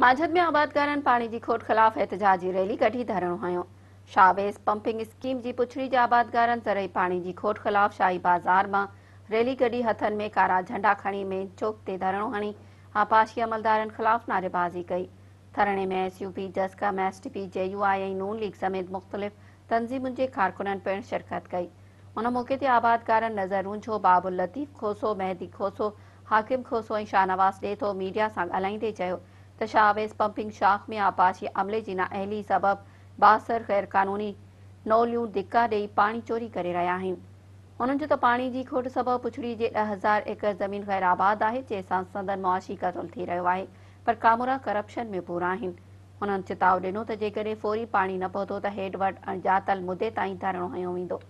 माझिद में आबादगारनि पाणी जी खोट ख़िलाफ़ु एतिजाज रैली कढी शाह पंपिंग जे आबादगारनि तरी पाणी जी खोट ख़िलाफ़ शाही बाज़ार मां रैली कढी झंडा खणी में चौक ते नारेबाज़ी धरणे में एस यू पी जस्कम एस टी पी जे कारकुननि पिण शिरकत कई हुन ते आबादगारनि नज़रूंझो बाबुल लतीफ़ खोसो मेहदी खोसो हाकिम खोसो ऐं शाहनवास चयो त शाहज़ पंपिंग शाख में आपाशी अमले जी ना अहिली सबब बासरु गैरकानूनी नौलियूं धिका ॾेई पाणी चोरी करे रहिया आहिनि हुननि जो त पाणी जी खोट सबबु पुछड़ी जे ॾह एकड़ ज़मीन ग़ैर आबादु आहे जंहिं सां सदन मुआशी कतलु थी रहियो आहे पर कामरा करप्शन में पूरा आहिनि हुननि चेताव डि॒नो त जेकॾहिं फोरी पाणी न पहुतो त हेठि वठि अण जातलु मुद्दे ताईं